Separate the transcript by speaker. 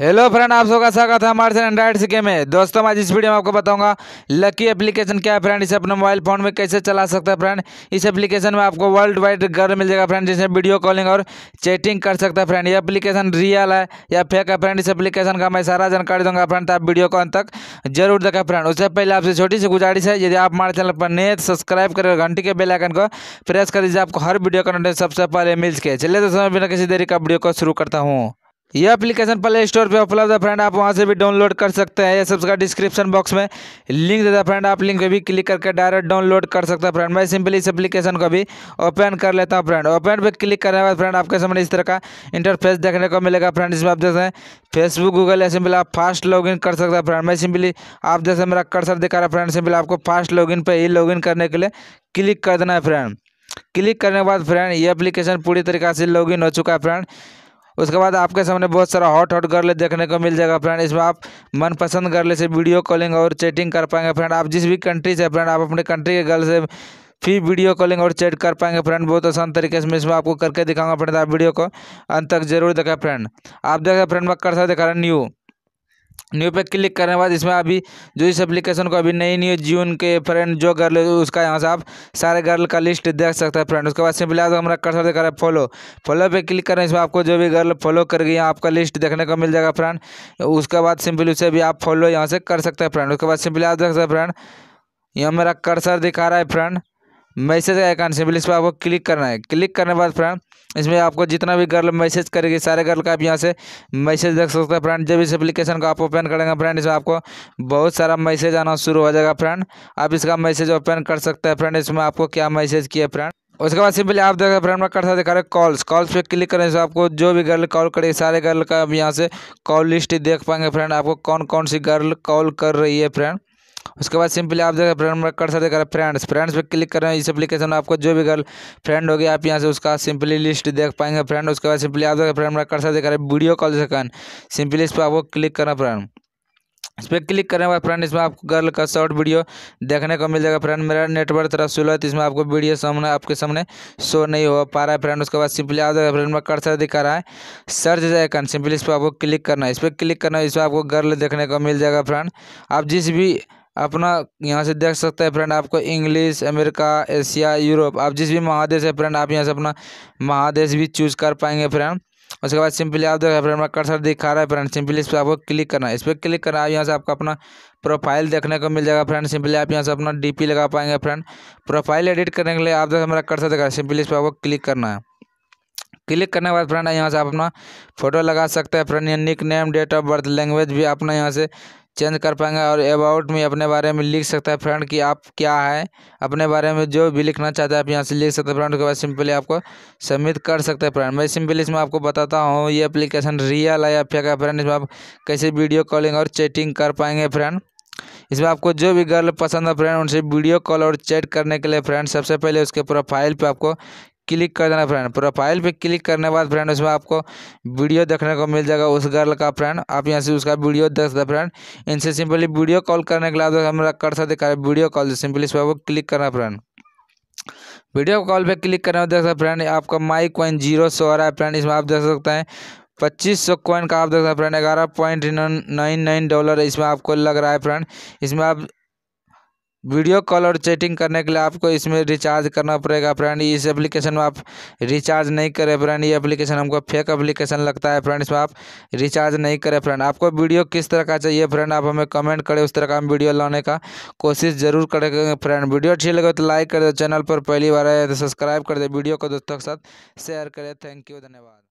Speaker 1: hello friend आप सबका स्वागत है हमारे चैनल एंड्राइड सीके में दोस्तों आज इस वीडियो में आपको बताऊंगा लकी एप्लीकेशन क्या है फ्रेंड इसे अपने मोबाइल फोन में कैसे चला सकते हैं फ्रेंड इस एप्लीकेशन में आपको वर्ल्ड वाइड घर मिल जाएगा फ्रेंड जिसमें वीडियो कॉलिंग और चैटिंग कर सकता है फ्रेंड ये एप्लीकेशन रियल है या फेक है फ्रेंड इस एप्लीकेशन का मैं सारा जानकारी दूंगा फ्रेंड तो आप वीडियो को अंत तक जरूर देखें फ्रेंड उससे पहले आपसे छोटी सी गुजारिश है यदि आप हमारे चैनल पर नए सब्सक्राइब तो करें घंटी के बेलाइकन को प्रेस कर दीजिए आपको हर वीडियो का नोटिस सबसे पहले मिल सके चलिए दोस्तों बिना किसी देरी का वीडियो को शुरू करता हूँ यह एप्लीकेशन प्ले स्टोर पे उपलब्ध है फ्रेंड आप वहाँ से भी डाउनलोड कर सकते हैं या सबका डिस्क्रिप्शन बॉक्स में लिंक देता है फ्रेंड आप लिंक पे भी क्लिक करके डायरेक्ट डाउनलोड कर सकते हैं फ्रेंड मैं सिंपली इस एप्लीकेशन को भी ओपन कर लेता हूँ फ्रेंड ओपन पे क्लिक करने के बाद फ्रेंड आपके सामने इस तरह का इंटरफेस देखने को मिलेगा फ्रेंड इसमें आप जैसे फेसबुक गूगल या सिंपली आप फास्ट लॉग कर सकते हैं फ्रेंड मैं सिंपली आप जैसे मेरा कर्सर दिखा रहा है फ्रेंड सिंपली आपको फास्ट लॉग इन ही लॉग करने के लिए क्लिक कर देना है फ्रेंड क्लिक करने के बाद फ्रेंड ये एप्लीकेशन पूरी तरीके से इन हो चुका है फ्रेंड उसके बाद आपके सामने बहुत सारा हॉट हॉट गर्ल देखने को मिल जाएगा फ्रेंड इसमें आप मनपसंद गर्ल से वीडियो कॉलिंग और चैटिंग कर पाएंगे फ्रेंड आप जिस भी कंट्री से फ्रेंड आप अपने कंट्री के गर्ल से फिर वीडियो कॉलिंग और चैट कर पाएंगे फ्रेंड बहुत आसान तरीके से मैं इसमें आपको करके दिखाऊंगा फ्रेंड आप वीडियो को अंत तक जरूर देखें फ्रेंड आप देखें फ्रेंड मैं कर सकते कारण न्यू न्यू पे क्लिक करने के बाद इसमें अभी जो इस एप्लीकेशन को अभी नई न्यू जी के फ्रेंड जो गर्ल उसका यहाँ से आप सारे गर्ल का लिस्ट देख सकते हैं फ्रेंड उसके बाद सिंपली आज हमारा कर्सर सकते रहा है फॉलो फॉलो पे क्लिक करें इसमें आपको जो भी गर्ल फॉलो कर गई आपका लिस्ट देखने को मिल जाएगा फ्रेंड उसके बाद सिंपली उसे भी आप फॉलो यहाँ से कर सकते हैं फ्रेंड उसके बाद सिंपली आप देख सकते हैं फ्रेंड यहाँ मेरा कर्सर दिखा रहा है फ्रेंड मैसेज का आइकन सिंपली इस पर आपको क्लिक करना है क्लिक करने के बाद फ्रेंड इसमें आपको जितना भी गर्ल मैसेज करेगी सारे गर्ल का आप यहाँ से मैसेज देख सकते हैं फ्रेंड जब इस एप्लीकेशन को आप ओपन करेंगे फ्रेंड इसमें आपको बहुत सारा मैसेज आना शुरू हो जाएगा फ्रेंड आप इसका मैसेज ओपन कर सकते हैं फ्रेंड इसमें आपको क्या मैसेज किया फ्रेंड उसके बाद सिंपली आप देख फ्रेंड में कर सकते रहे कॉल्स कॉल्स पे क्लिक करें तो आपको जो भी गर्ल कॉल करेगी सारे गर्ल का आप यहाँ से कॉल लिस्ट देख पाएंगे फ्रेंड आपको कौन कौन सी गर्ल कॉल कर रही है फ्रेंड उसके बाद सिंपली आप जगह फ्रेंड कर सकते हैं फ्रेंड्स फ्रेंड्स पे क्लिक कर रहे हैं इस एप्लीकेशन में आपको जो भी गर्ल फ्रेंड होगी आप यहाँ से उसका सिंपली लिस्ट देख पाएंगे फ्रेंड उसके बाद सिंपली आप जगह फ्रेंड कर सकते करें वीडियो कॉल सेकंड सिंपली इस पर आपको क्लिक करना फ्रेंड इस पर क्लिक करने के बाद फ्रेंड इसमें आपको गर्ल का शॉर्ट वीडियो देखने को मिल जाएगा फ्रेंड मेरा नेटवर्क थोड़ा स्लो है तो इसमें आपको वीडियो सामने आपके सामने शो नहीं हो पा रहा है फ्रेंड उसके बाद सिंपली आप जाएगा फ्रेंड में सर दिखा रहा है सर्च जाएगा सिंपली इस पर आपको क्लिक करना है इस पर क्लिक करना है इसमें आपको गर्ल देखने को मिल जाएगा फ्रेंड आप जिस भी अपना यहाँ से देख सकते हैं फ्रेंड आपको इंग्लिश अमेरिका एशिया यूरोप आप जिस भी महादेश है फ्रेंड आप यहाँ से अपना महादेश भी चूज कर पाएंगे फ्रेंड उसके बाद सिंपली आप देख फ्रेंड मेरा कर्सर दिखा रहा है फ्रेंड सिंपली इस पर आपको क्लिक करना है इस पर क्लिक करना है यहाँ से आपका अपना प्रोफाइल देखने को मिल जाएगा फ्रेंड सिंपली आप यहाँ से अपना डीपी लगा पाएंगे फ्रेंड प्रोफाइल एडिट करने के लिए आप देख मेरा कर्सर देखा सिंपली इस पर आपको क्लिक करना है क्लिक करने के बाद फ्रेंड यहाँ से आप अपना फोटो लगा सकते हैं फ्रेंड या nickname date of birth language भी अपना यहाँ से चेंज कर पाएंगे और अबाउट में अपने बारे में लिख सकता है फ्रेंड कि आप क्या है अपने बारे में जो भी लिखना चाहते हैं आप यहाँ से लिख सकते हैं फ्रेंड उसके बाद सिंपली आपको सबमिट कर सकते हैं फ्रेंड मैं सिंपली इसमें आपको बताता हूँ ये एप्लीकेशन रियल है या फेक है फ्रेंड इसमें आप कैसे वीडियो कॉलिंग और चैटिंग कर पाएंगे फ्रेंड इसमें आपको जो भी गर्ल पसंद है फ्रेंड उनसे वीडियो कॉल और चैट करने के लिए फ्रेंड सबसे पहले उसके प्रोफाइल पे आपको क्लिक कर देना फ्रेंड प्रोफाइल पे क्लिक करने के बाद फ्रेंड उसमें आपको वीडियो देखने को मिल जाएगा उस गर्ल का फ्रेंड आप यहाँ से उसका वीडियो देख सकते फ्रेंड इनसे सिंपली वीडियो कॉल करने के लिए हमारा कर सकते वीडियो कॉल सिंपली इस पर आपको क्लिक करना फ्रेंड वीडियो कॉल पे क्लिक करने देख सकते फ्रेंड आपका माई कॉइन जीरो सो आ रहा है फ्रेंड इसमें आप देख सकते हैं पच्चीस सौ कॉइन का आप देख सकते हैं फ्रेंड ग्यारह पॉइंट नाइन नाइन डॉलर इसमें आपको लग रहा है फ्रेंड इसमें आप वीडियो कॉल और चैटिंग करने के लिए आपको इसमें रिचार्ज करना पड़ेगा फ्रेंड इस एप्लीकेशन में आप रिचार्ज नहीं करें फ्रेंड ये एप्लीकेशन हमको फेक एप्लीकेशन लगता है फ्रेंड इसमें आप रिचार्ज नहीं करें फ्रेंड आपको वीडियो किस तरह का चाहिए फ्रेंड आप हमें कमेंट करें उस तरह का हम वीडियो लाने का कोशिश जरूर करेंगे फ्रेंड वीडियो अच्छी लगे तो लाइक कर दो चैनल पर पहली बार आए तो सब्सक्राइब कर दे वीडियो को दोस्तों के साथ शेयर करें थैंक यू धन्यवाद